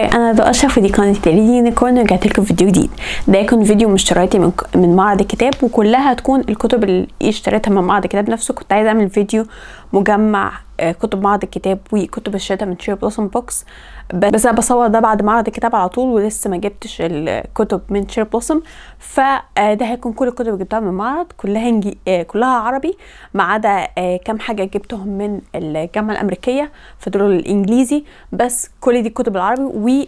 هاي انا ذا اشرف ودي قناه تقليدي يونيكورن رجعت لكم فيديو جديد ده يكون فيديو من من, من معرض الكتاب وكلها هتكون الكتب اللي اشتريتها من معرض الكتاب نفسه كنت عايزه اعمل فيديو مجمع آه، كتب معرض الكتاب وكتب الشتاء من شير بلوسم بوكس بس انا بصور ده بعد معرض الكتاب على طول ولسه ما جبتش الكتب من شير بلوسم فده هيكون كل الكتب اللي جبتها من المعرض كلها نجي آه، كلها عربي ما عدا آه، كام حاجه جبتهم من الجامعه الامريكيه فدول الانجليزي بس كل دي كتب العربي وهي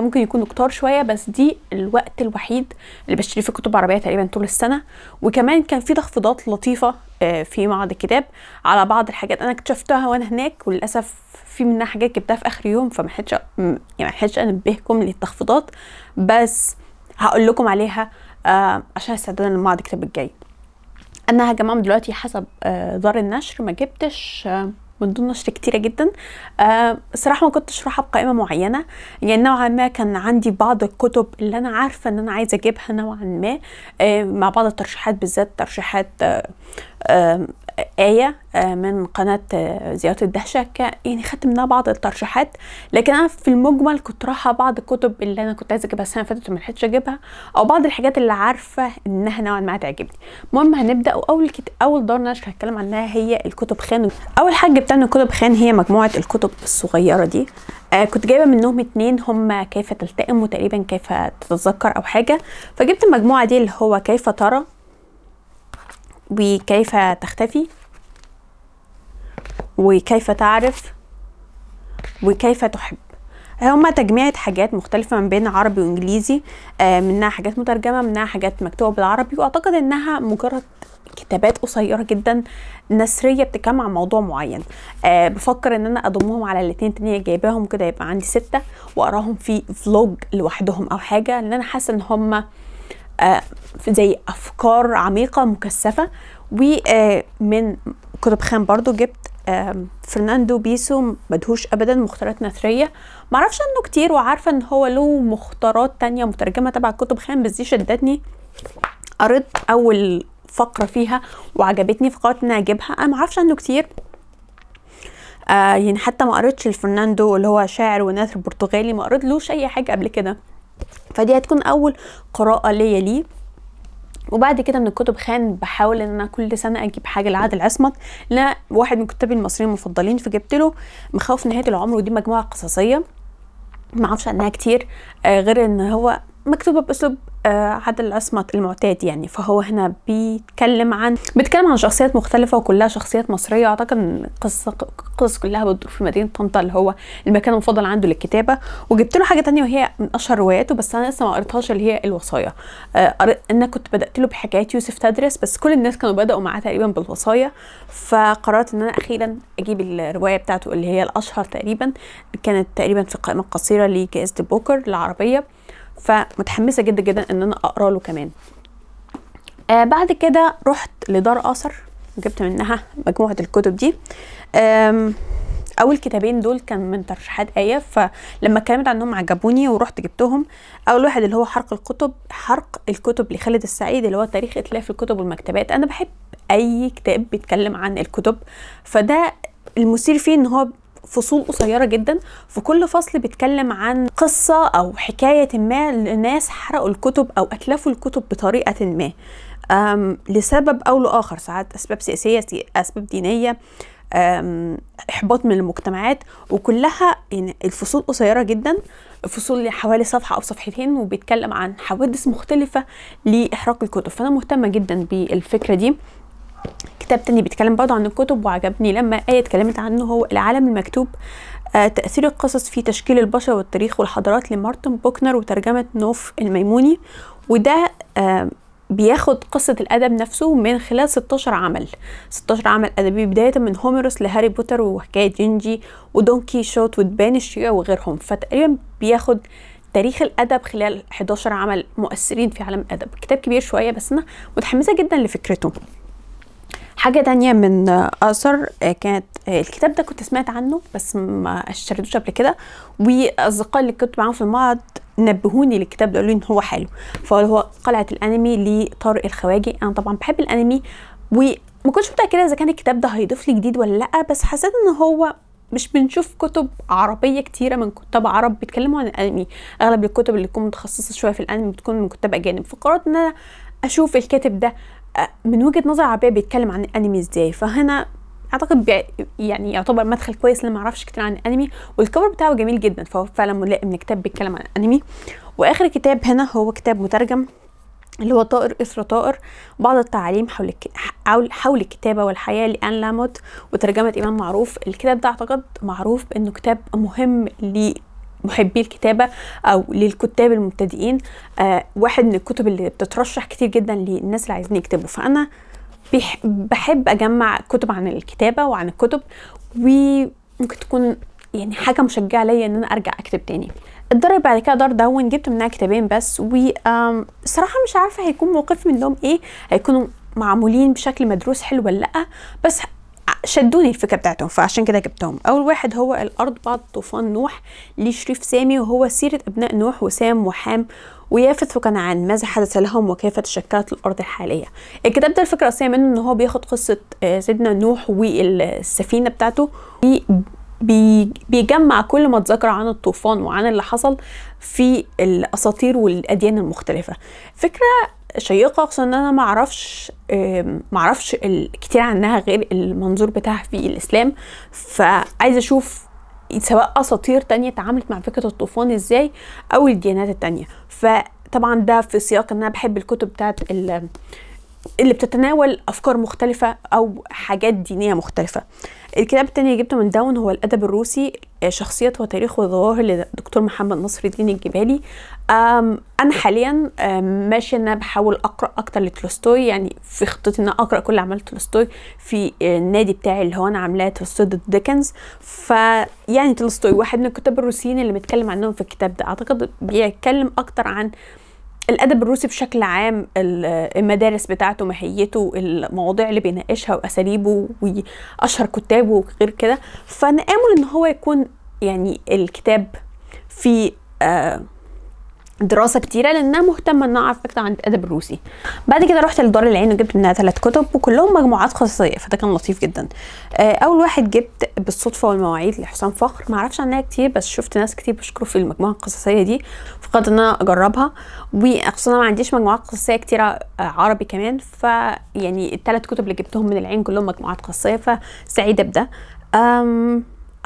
ممكن يكون كتار شويه بس دي الوقت الوحيد اللي بشتري فيه كتب عربيه تقريبا طول السنه وكمان كان في تخفيضات لطيفه في معرض الكتاب على بعض الحاجات انا اكتشفتها وانا هناك وللاسف في منها حاجات جبتها في اخر يوم فما حدش يعني ما حدش انبهكم للتخفيضات بس هقول لكم عليها آه، عشان استعدادا لمعرض الكتاب الجاي انا يا جماعه دلوقتي حسب دار آه، النشر ما جبتش آه، من ضمن نشر كتيره جدا آه الصراحه ما كنتش رايحه بقائمه معينه يعني نوعا ما كان عندي بعض الكتب اللي انا عارفه ان انا عايزه اجيبها نوعا ما آه مع بعض الترشيحات بالذات ترشيحات آه آه آية آه، من قناة آه، زيارة الدهشة يعني خدت منها بعض الترشيحات لكن أنا في المجمل كنت رايحة بعض الكتب اللي أنا كنت عايزة أجيبها السنة اللي فاتت لحقتش أجيبها أو بعض الحاجات اللي عارفة إنها نوعا ما تعجبني المهم هنبدأ وأول كت... أول دور نشر هتكلم عنها هي الكتب خان أول حاجة جبتها كتب خان هي مجموعة الكتب الصغيرة دي آه كنت جايبة منهم اتنين هما كيف تلتئم وتقريبا كيف تتذكر أو حاجة فجبت المجموعة دي اللي هو كيف ترى وكيف تختفي وكيف تعرف وكيف تحب هما تجميعة حاجات مختلفة من بين عربي وانجليزي آه، منها حاجات مترجمة منها حاجات مكتوبة بالعربي واعتقد انها مجرد كتابات قصيرة جدا نثرية بتتكلم عن موضوع معين أه بفكر ان انا اضمهم على الاتنين تانية جايباهم كده يبقى عندي ستة واقراهم في فلوج لوحدهم او حاجة لان انا حاسة ان هما آه، زي افكار عميقه مكثفه ومن آه، كتب خام برضو جبت فرناندو بيسو مدهوش ابدا مختارات نثريه معرفش عنه كتير وعارفه ان هو له مختارات تانية مترجمه تبع كتب خام بس دي شدتني قريت اول فقره فيها وعجبتني فقط ان اجيبها انا معرفش عنه كتير آه يعني حتى ما قريتش الفرناندو اللي هو شاعر ونثر برتغالي ما قريتلوش اي حاجه قبل كده فدي هتكون اول قراءه ليا ليه وبعد كده من الكتب خان بحاول ان انا كل سنه اجيب حاجه لعادل عصمت لان واحد من كتابي المصريين المفضلين فجبت له مخاوف نهايه العمر ودي مجموعه قصصيه ما عنها انها كتير آه، غير ان هو مكتوبه باسلوب عدل آه، الأصمت المعتاد يعني فهو هنا بيتكلم عن بيتكلم عن شخصيات مختلفة وكلها شخصيات مصرية أعتقد إن قصة قصص كلها بتدور في مدينة طنطا اللي هو المكان المفضل عنده للكتابة وجبت له حاجة تانية وهي من أشهر رواياته بس أنا لسه ما قريتهاش اللي هي الوصايا آه أنا كنت بدأت له بحكاية يوسف تدرس بس كل الناس كانوا بدأوا معاه تقريبا بالوصايا فقررت إن أنا أخيرا أجيب الرواية بتاعته اللي هي الأشهر تقريبا كانت تقريبا في القائمة القصيرة لجائزة بوكر العربية فمتحمسه جدا جدا ان انا اقرا له كمان آه بعد كده رحت لدار اثر جبت منها مجموعه الكتب دي اول كتابين دول كان من ترشيحات ايه فلما اتكلمت عنهم عجبوني ورحت جبتهم اول واحد اللي هو حرق الكتب حرق الكتب لخالد السعيد اللي هو تاريخ اتلاف الكتب والمكتبات انا بحب اي كتاب بيتكلم عن الكتب فده المثير فيه ان هو فصول قصيره جدا في كل فصل بيتكلم عن قصه او حكايه ما لناس حرقوا الكتب او اتلفوا الكتب بطريقه ما لسبب او لاخر ساعات اسباب سياسيه اسباب دينيه احباط من المجتمعات وكلها يعني الفصول قصيره جدا فصول حوالي صفحه او صفحتين وبيتكلم عن حوادث مختلفه لاحراق الكتب فانا مهتمه جدا بالفكره دي كتاب تاني بيتكلم برضه عن الكتب وعجبني لما آية اتكلمت عنه هو العالم المكتوب آه، تأثير القصص في تشكيل البشر والتاريخ والحضارات لمارتن بوكنر وترجمة نوف الميموني وده آه، بياخد قصة الأدب نفسه من خلال 16 عمل 16 عمل أدبي بداية من هوميروس لهاري بوتر وحكاية جينجي ودونكي شوت وتبان الشيوعي وغيرهم فتقريبا بياخد تاريخ الأدب خلال 11 عمل مؤثرين في عالم الأدب كتاب كبير شوية بس أنا متحمسة جدا لفكرته حاجه تانية من اثر آه، كانت آه، الكتاب ده كنت سمعت عنه بس ما اشتريتوش قبل كده واصدقائي اللي كنت معاهم في المعرض نبهوني للكتاب ده قالوا ان هو حلو فهو قلعه الانمي لطارق الخواجي انا طبعا بحب الانمي وما كنتش متاكده اذا كان الكتاب ده هيضيف لي جديد ولا لا بس حسيت ان هو مش بنشوف كتب عربيه كتيره من كتاب عرب بيتكلموا عن الانمي اغلب الكتب اللي تكون متخصصه شويه في الانمي بتكون من كتاب اجانب فقررت ان انا اشوف الكاتب ده من وجهه نظر عربيه بيتكلم عن الانمي ازاي فهنا اعتقد يعني يعتبر مدخل كويس لما اعرفش كتير عن الانمي والكفر بتاعه جميل جدا فهو فعلا ملائم لكتاب بيتكلم عن الانمي واخر كتاب هنا هو كتاب مترجم اللي هو طائر إثر طائر بعض التعاليم حول حول الكتابة والحياة لأن لاموت وترجمة ايمان معروف الكتاب ده أعتقد معروف بأنه كتاب مهم لي محبي الكتابة أو للكتاب المبتدئين آه واحد من الكتب اللي بتترشح كتير جدا للناس اللي عايزين يكتبوا فأنا بحب أجمع كتب عن الكتابة وعن الكتب وممكن تكون يعني حاجة مشجعة ليا إن أنا أرجع أكتب تاني الدار بعد كده دار دون جبت منها كتابين بس وصراحة مش عارفة هيكون موقفي منهم إيه هيكونوا معمولين بشكل مدروس حلو ولا لأ بس شدوني الفكره بتاعتهم فعشان كده جبتهم اول واحد هو الارض بعد طوفان نوح لشريف سامي وهو سيره ابناء نوح وسام وحام ويافث وكنعان ماذا حدث لهم وكيف تشكلت الارض الحاليه الكتاب ده الفكره الاساسيه منه ان هو بياخد قصه آه، سيدنا نوح والسفينه بتاعته بي بيجمع كل ما اتذكر عن الطوفان وعن اللي حصل في الاساطير والاديان المختلفه فكره شيقه خصوصا ان انا ما اعرفش ما اعرفش كتير عنها غير المنظور بتاعها في الاسلام فعايزه اشوف سواء اساطير تانية اتعاملت مع فكره الطوفان ازاي او الديانات التانية فطبعا ده في سياق ان انا بحب الكتب بتاعت اللي بتتناول افكار مختلفه او حاجات دينيه مختلفه الكتاب الثاني اللي جبته من داون هو الادب الروسي آه، شخصية وتاريخ وظواهر لدكتور محمد نصر الدين الجبالي انا حاليا آه، ماشيه ان انا بحاول اقرا اكتر لتولستوي يعني في خطتي ان اقرا كل اعمال تولستوي في آه، النادي بتاعي اللي هو انا عاملاه تولستوي ضد ديكنز فيعني تولستوي واحد من الكتاب الروسيين اللي متكلم عنهم في الكتاب ده اعتقد بيتكلم اكتر عن الادب الروسي بشكل عام المدارس بتاعته ماهيته المواضيع اللي بيناقشها واساليبه واشهر كتابه وغير كده فنامل ان هو يكون يعني الكتاب في آه دراسه كتيره لانها مهتمه ان اعرف اكتر عن الادب الروسي بعد كده رحت لدار العين وجبت منها ثلاث كتب وكلهم مجموعات خصوصيه فده كان لطيف جدا آه، اول واحد جبت بالصدفه والمواعيد لحسام فخر ما اعرفش عنها كتير بس شفت ناس كتير بيشكروا في المجموعه القصصيه دي فقد ان انا اجربها وخصوصا انا ما عنديش مجموعات قصصيه كتيره آه، عربي كمان فيعني الثلاث كتب اللي جبتهم من العين كلهم مجموعات قصصيه فسعيده بده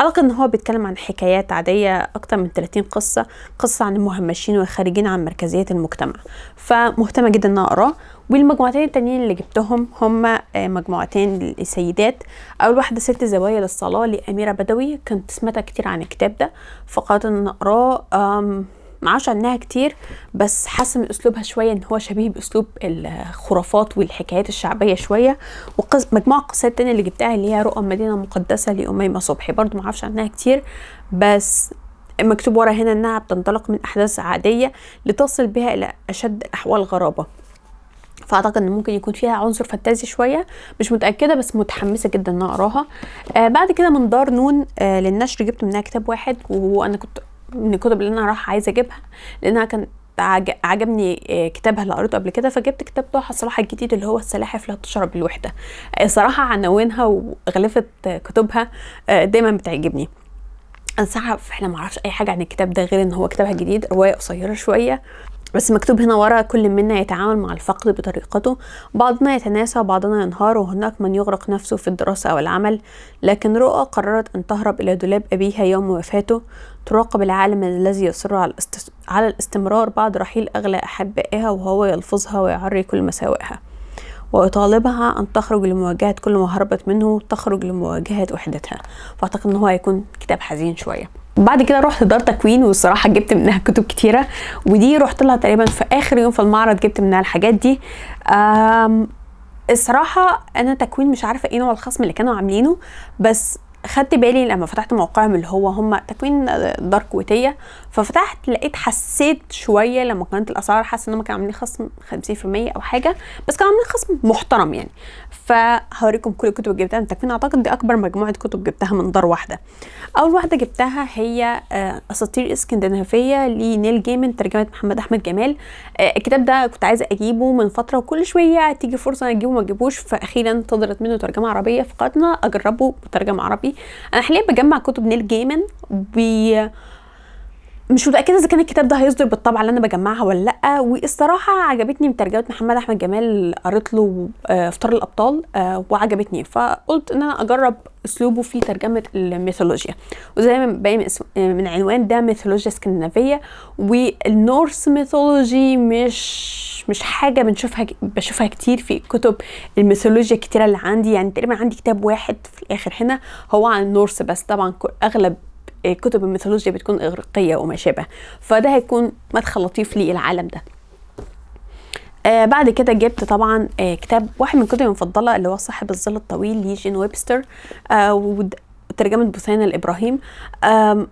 ألقى إن هو بيتكلم عن حكايات عادية أكتر من 30 قصة قصة عن المهمشين والخارجين عن مركزية المجتمع فمهتمة جدا إن أقراه والمجموعتين التانيين اللي جبتهم هما آه، مجموعتين للسيدات أول واحدة ست زوايا للصلاة لأميرة بدوي كنت سمعتها كتير عن الكتاب ده فقررت إن أقراه معرفش عنها كتير بس حاسه من اسلوبها شويه ان هو شبيه باسلوب الخرافات والحكايات الشعبيه شويه ومجموعه القصائد التانيه اللي جبتها اللي هي رؤى مدينه مقدسه لاميمه صبحي برضو معرفش عنها كتير بس مكتوب ورا هنا انها بتنطلق من احداث عاديه لتصل بها الى اشد احوال غرابه فاعتقد ان ممكن يكون فيها عنصر فانتازي شويه مش متاكده بس متحمسه جدا ان اقراها آه بعد كده من دار نون آه للنشر جبت منها كتاب واحد وانا كنت من الكتب اللي انا راح عايزه اجيبها لانها كانت عجبني آه، كتابها اللي قريته قبل كده فجبت كتاب طه صلاح الجديد اللي هو السلاحف لا تشرب الوحده آه، صراحه عناوينها وغلفة كتبها آه، دايما بتعجبني انا ساعه احنا ما اعرفش اي حاجه عن الكتاب ده غير ان هو كتابها جديد روايه قصيره شويه بس مكتوب هنا ورا كل منا يتعامل مع الفقد بطريقته بعضنا يتناسى وبعضنا ينهار وهناك من يغرق نفسه في الدراسة أو العمل لكن رؤى قررت أن تهرب إلى دولاب أبيها يوم وفاته تراقب العالم الذي يصر على, الاست... على الاستمرار بعد رحيل أغلى أحبائها وهو يلفظها ويعري كل مساوئها ويطالبها أن تخرج لمواجهة كل ما هربت منه تخرج لمواجهة وحدتها فأعتقد أن هو هيكون كتاب حزين شوية بعد كده رحت دار تكوين والصراحه جبت منها كتب كتيره ودي رحت لها تقريبا في اخر يوم في المعرض جبت منها الحاجات دي الصراحه انا تكوين مش عارفه ايه نوع الخصم اللي كانوا عاملينه بس خدت بالي لما فتحت موقعهم اللي هو هم تكوين دار كويتيه ففتحت لقيت حسيت شويه لما قارنت الاسعار حاسه ان هم كانوا عاملين خصم 50% او حاجه بس كانوا عاملين خصم محترم يعني فهوريكم كل الكتب اللي جبتها من تكوين اعتقد دي اكبر مجموعه كتب جبتها من دار واحده اول واحده جبتها هي آه، اساطير اسكندنافيه لنيل جيمن ترجمه محمد احمد جمال آه، الكتاب ده كنت عايزه اجيبه من فتره وكل شويه تيجي فرصه اجيبه ما اجيبوش فاخيرا صدرت منه ترجمه عربيه فقررت اجربه بترجمه عربي انا حاليا بجمع كتب نيل جيمن مش متاكده اذا كان الكتاب ده هيصدر بالطبعه اللي انا بجمعها ولا لا والصراحه عجبتني من ترجمه محمد احمد جمال قريت له آه، افطار الابطال آه، وعجبتني فقلت ان انا اجرب اسلوبه في ترجمه الميثولوجيا وزي ما باين آه، من عنوان ده ميثولوجيا اسكندنافيه والنورس ميثولوجي مش مش حاجه بنشوفها بشوفها كتير في كتب الميثولوجيا الكتيره اللي عندي يعني تقريبا عندي كتاب واحد في الاخر هنا هو عن النورس بس طبعا اغلب إيه، كتب الميثولوجيا بتكون إغريقية وما شابه فده هيكون مدخل لطيف للعالم ده آه بعد كده جبت طبعا آه كتاب واحد من كتبي المفضله اللي هو صاحب الظل الطويل لجين ويبستر آه وترجمه بثينه الابراهيم آه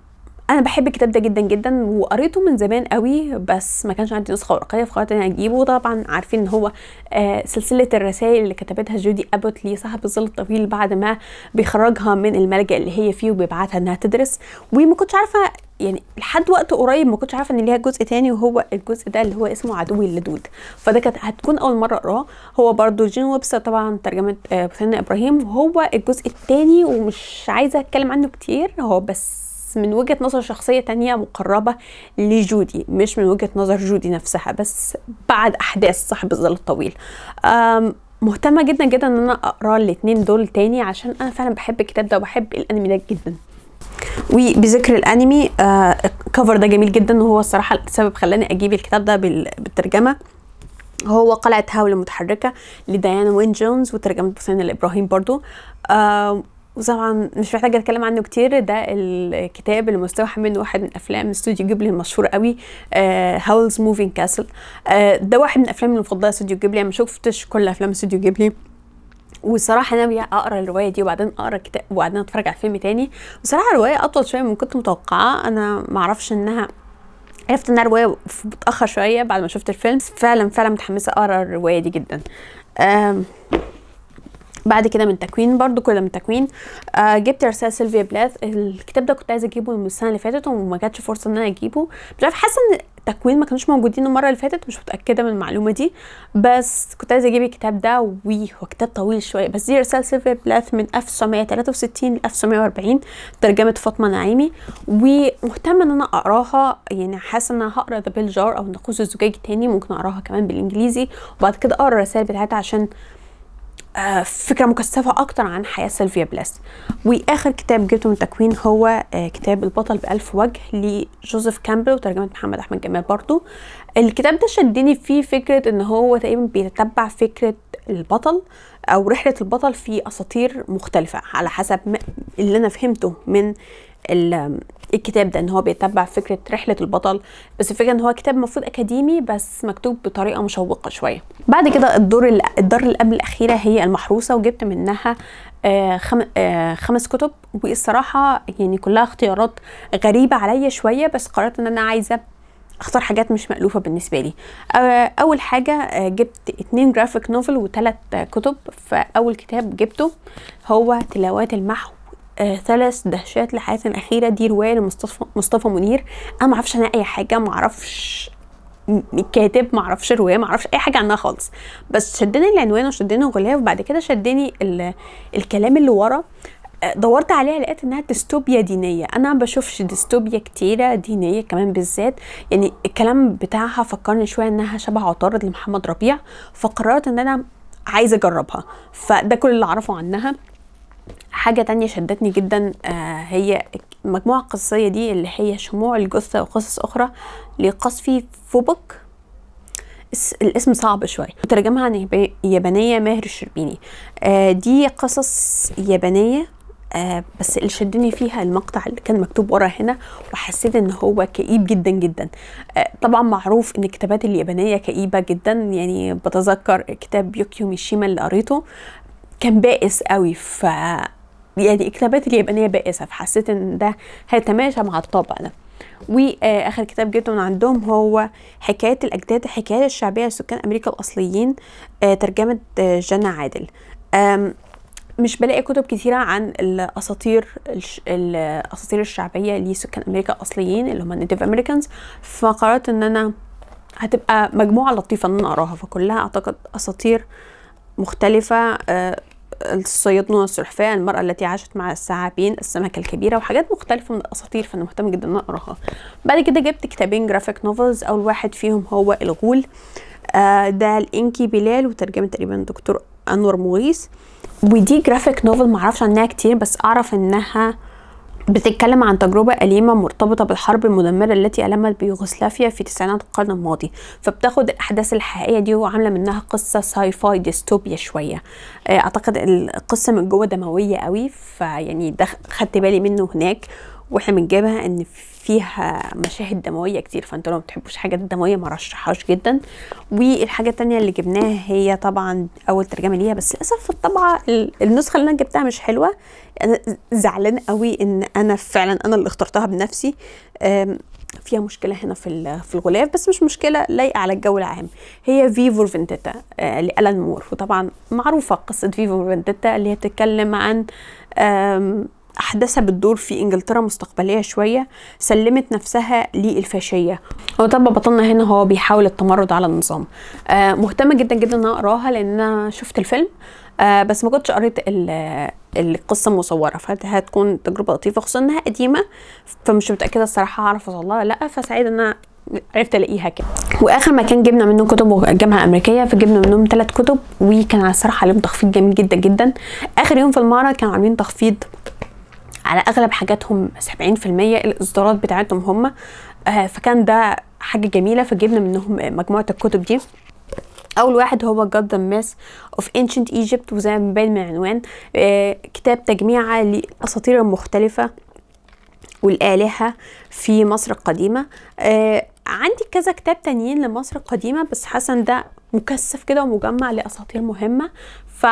انا بحب الكتاب ده جدا جدا وقريته من زمان قوي بس ما كانش عندي نسخه ورقيه فقررت ان انا اجيبه طبعا عارفين ان هو آه سلسله الرسائل اللي كتبتها جودي ابوت لي صاحب الظل الطويل بعد ما بيخرجها من الملجا اللي هي فيه وبيبعتها انها تدرس وما كنتش عارفه يعني لحد وقت قريب ما كنتش عارفه ان ليها جزء تاني وهو الجزء ده اللي هو اسمه عدوي اللدود فده كانت هتكون اول مره اقراه هو برضو جين ويبس طبعا ترجمه آه ابراهيم وهو الجزء التاني ومش عايزه اتكلم عنه كتير هو بس من وجهه نظر شخصيه تانية مقربه لجودي مش من وجهه نظر جودي نفسها بس بعد احداث صاحب الظل الطويل مهتمه جدا جدا ان انا اقرا الاتنين دول تاني عشان انا فعلا بحب الكتاب ده وبحب الانمي ده جدا وبذكر الانمي الكفر ده جميل جدا وهو الصراحه السبب خلاني اجيب الكتاب ده بالترجمه هو قلعة هاول المتحركة لديانا وين جونز وترجمة بوسين الإبراهيم برضو آه وطبعا مش محتاجه اتكلم عنه كتير ده الكتاب اللي مستوحى منه واحد من افلام استوديو جيبلي المشهور قوي هاولز موفينج كاسل ده واحد من افلامي المفضله استوديو جيبلي انا ما شفتش كل افلام استوديو جيبلي وصراحه ناويه اقرا الروايه دي وبعدين اقرا الكتاب وبعدين اتفرج على الفيلم تاني وصراحة الروايه اطول شويه من كنت متوقعه انا ما اعرفش انها عرفت انها روايه متاخر شويه بعد ما شفت الفيلم فعلا فعلا متحمسه اقرا الروايه دي جدا بعد كده من تكوين برضو كده من تكوين آه جبت رسالة سيلفيا بلاث الكتاب ده كنت عايزه اجيبه من السنه اللي فاتت وما جاتش فرصه ان انا اجيبه مش عارفه حاسه ان التكوين ما كانوش موجودين المره اللي فاتت مش متاكده من المعلومه دي بس كنت عايزه اجيب الكتاب ده هو كتاب طويل شويه بس دي رسالة سيلفيا بلاث من 1963 ل 1940 ترجمه فاطمه نعيمي ومهتمه ان انا اقراها يعني حاسه ان انا هقرا ذا بيل جار او النقوش الزجاج تاني ممكن اقراها كمان بالانجليزي وبعد كده اقرا الرسائل بتاعتها عشان آه، فكره مكثفه اكتر عن حياه سيلفيا بلاس واخر كتاب جبته من تكوين هو آه، كتاب البطل بألف وجه لجوزيف كامبل وترجمه محمد احمد جمال برضو الكتاب ده شدني فيه فكره ان هو تقريبا بيتتبع فكره البطل او رحله البطل في اساطير مختلفه على حسب اللي انا فهمته من الكتاب ده ان هو بيتبع فكره رحله البطل بس الفكره ان هو كتاب المفروض اكاديمي بس مكتوب بطريقه مشوقه شويه بعد كده الدور الدار اللي الاخيره هي المحروسه وجبت منها آه، آه، خمس كتب والصراحه يعني كلها اختيارات غريبه عليا شويه بس قررت ان انا عايزه اختار حاجات مش مألوفة بالنسبة لي آه، اول حاجة جبت اتنين جرافيك نوفل وثلاث كتب فاول كتاب جبته هو تلاوات المحو آه ثلاث دهشات لحياتنا الاخيره دي روايه لمصطفى مصطفى منير انا ما اعرفش اي حاجه ما اعرفش كاتب ما اعرفش روايه ما اعرفش اي حاجه عنها خالص بس شدني العنوان وشدني الغلاف بعد كده شدني الكلام اللي ورا آه، دورت عليها لقيت انها ديستوبيا دينيه انا ما بشوفش ديستوبيا كتيره دينيه كمان بالذات يعني الكلام بتاعها فكرني شويه انها شبه عطارد لمحمد ربيع فقررت ان انا عايزه اجربها فده كل اللي اعرفه عنها حاجة تانية شدتني جدا آه، هي المجموعة القصصية دي اللي هي شموع الجثة وقصص أخرى لقصفي فوبك الاسم صعب شوية مترجمها عن يابانية ماهر الشربيني آه، دي قصص يابانية آه، بس اللي شدني فيها المقطع اللي كان مكتوب ورا هنا وحسيت ان هو كئيب جدا جدا طبعا معروف ان الكتابات اليابانيه كئيبه جدا يعني بتذكر كتاب يوكيو ميشيما اللي قريته كان بائس قوي ف يعني الكتابات اليابانية بائسة فحسيت ان ده هيتماشى مع الطابع ده واخر آه، كتاب جبته من عندهم هو حكايه الاجداد الحكايه الشعبيه لسكان امريكا الاصليين آه، ترجمه آه، جنى عادل مش بلاقي كتب كتيرة عن الأساطير الأساطير الشعبية لسكان أمريكا الأصليين اللي هم النيتيف أمريكانز فقررت إن أنا هتبقى مجموعة لطيفة إن أنا أقراها فكلها أعتقد أساطير مختلفة الصيادنة السلحفاة المرأة التي عاشت مع الثعابين السمكة الكبيرة وحاجات مختلفة من الأساطير فأنا مهتمة جدا إن أقراها بعد كده جبت كتابين جرافيك نوفلز أول واحد فيهم هو الغول آه ده الإنكي بلال وترجمة تقريبا دكتور أنور موريس ودي جرافيك نوفل معرفش عنها كتير بس أعرف إنها بتتكلم عن تجربة أليمة مرتبطة بالحرب المدمرة التي ألمت بيوغوسلافيا في تسعينات القرن الماضي فبتاخد الأحداث الحقيقية دي وعاملة منها قصة ساي فاي ديستوبيا شوية آه، أعتقد القصة من جوه دموية قوي فيعني ده خدت بالي منه هناك واحنا بنجيبها ان فيها مشاهد دمويه كتير فانتوا لو بتحبوش حاجات دمويه مرشحهاش جدا والحاجه التانية اللي جبناها هي طبعا اول ترجمه ليها بس للاسف الطبعه النسخه اللي انا جبتها مش حلوه انا زعلان قوي ان انا فعلا انا اللي اخترتها بنفسي فيها مشكلة هنا في في الغلاف بس مش مشكلة لايقة على الجو العام هي فيفور فينتيتا آه، لألان مور وطبعا معروفة قصة فيفور فينتيتا اللي هي بتتكلم عن احداثها بالدور في إنجلترا مستقبلية شوية سلمت نفسها للفاشية وطبعا بطلنا هنا هو بيحاول التمرد على النظام آه مهتمة جدا جدا أن أقراها لأن أنا شفت الفيلم آه بس ما كنتش قريت القصة المصورة فهتكون تجربة لطيفة خصوصا إنها قديمة فمش متأكدة الصراحة هعرف أوصلها لأ فسعيدة إن أنا عرفت الاقيها كده واخر مكان جبنا منه كتب جامعه امريكيه فجبنا منهم ثلاث كتب وكان على الصراحه عليهم تخفيض جميل جدا جدا اخر يوم في المعرض كانوا عاملين تخفيض على اغلب حاجاتهم 70% الاصدارات بتاعتهم هم آه، فكان ده حاجه جميله فجبنا منهم مجموعه الكتب دي اول واحد هو God the Myth of Ancient Egypt وزي ما باين من العنوان آه، كتاب تجميع لاساطير مختلفه والالهه في مصر القديمه آه، عندي كذا كتاب تانيين لمصر القديمه بس حسن ده مكثف كده ومجمع لاساطير مهمه ف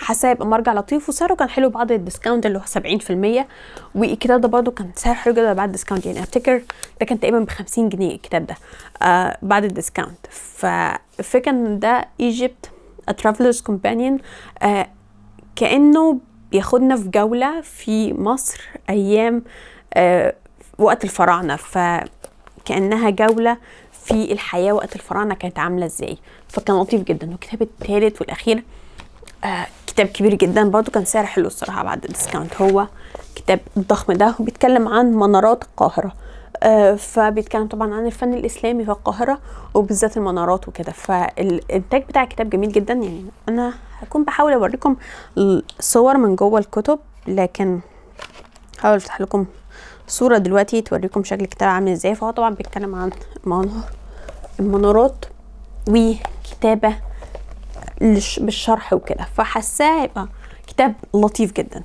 حساب مرجع لطيف وسعره كان حلو بعد الديسكاونت اللي هو سبعين في المية والكتاب ده برضه كان سعره حلو جدا بعد الديسكاونت يعني افتكر ده كان تقريبا بخمسين جنيه الكتاب ده آه بعد الديسكاونت فالفكره ان ده ايجيبت ترافلرز كومبانيون كانه بياخدنا في جوله في مصر ايام آه وقت الفراعنه فكانها جوله في الحياه وقت الفراعنه كانت عامله ازاي فكان لطيف جدا والكتاب الثالث والاخير آه كتاب كبير جدا برضو كان سعر حلو الصراحه بعد الديسكاونت هو الكتاب الضخم ده وبيتكلم عن منارات القاهره آه فبيتكلم طبعا عن الفن الاسلامي في القاهره وبالذات المنارات وكده فالانتاج بتاع الكتاب جميل جدا يعني انا هكون بحاول اوريكم صور من جوه الكتب لكن هحاول افتح لكم صورة دلوقتي توريكم شكل الكتاب عامل ازاي فهو طبعا بيتكلم عن المنارات وكتابة بالشرح وكده فحاساه يبقى كتاب لطيف جدا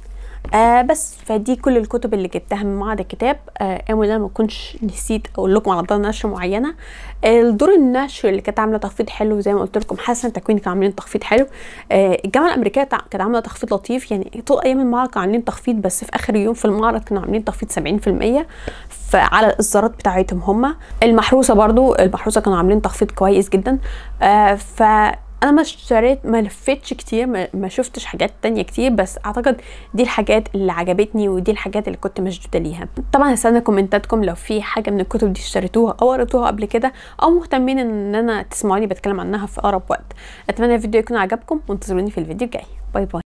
آه بس فدي كل الكتب اللي جبتها من معرض الكتاب آه انا ما كنتش نسيت اقول لكم على دور نشر معينه الدور آه، النشر اللي كانت عامله تخفيض حلو زي ما قلت لكم حسن تكوين كانوا عاملين تخفيض حلو آه الجامعه الامريكيه كانت عامله تخفيض لطيف يعني طول ايام المعرض كانوا عاملين تخفيض بس في اخر يوم في المعرض كانوا عاملين تخفيض 70% على الاصدارات بتاعتهم هم المحروسه برضو المحروسه كانوا عاملين تخفيض كويس جدا آه ف انا ما اشتريت ما لفتش كتير ما شفتش حاجات تانية كتير بس اعتقد دي الحاجات اللي عجبتني ودي الحاجات اللي كنت مشدوده ليها طبعا هستنى كومنتاتكم لو في حاجه من الكتب دي اشتريتوها او قريتوها قبل كده او مهتمين ان انا تسمعوني بتكلم عنها في اقرب وقت اتمنى الفيديو يكون عجبكم وانتظروني في الفيديو الجاي باي باي